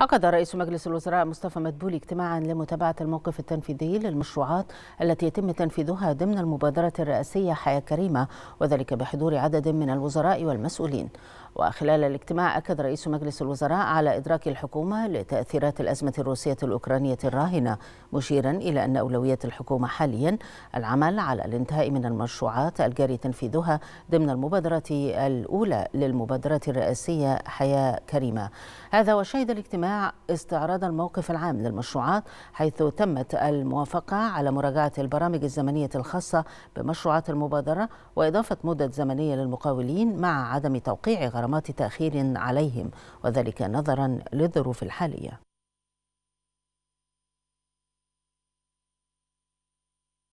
عقد رئيس مجلس الوزراء مصطفى مدبولي اجتماعا لمتابعة الموقف التنفيذي للمشروعات التي يتم تنفيذها ضمن المبادرة الرئاسية حياة كريمة وذلك بحضور عدد من الوزراء والمسؤولين وخلال الاجتماع أكد رئيس مجلس الوزراء على إدراك الحكومة لتأثيرات الأزمة الروسية الأوكرانية الراهنة مشيرا إلى أن أولوية الحكومة حاليا العمل على الانتهاء من المشروعات الجاري تنفيذها ضمن المبادرة الأولى للمبادرة الرئاسية حياة كريمة هذا وشهد الاجتماع استعراض الموقف العام للمشروعات حيث تمت الموافقة على مراجعة البرامج الزمنية الخاصة بمشروعات المبادرة وإضافة مدة زمنية للمقاولين مع عدم توقيع توقيعها غرامات تأخير عليهم وذلك نظرا للظروف الحالية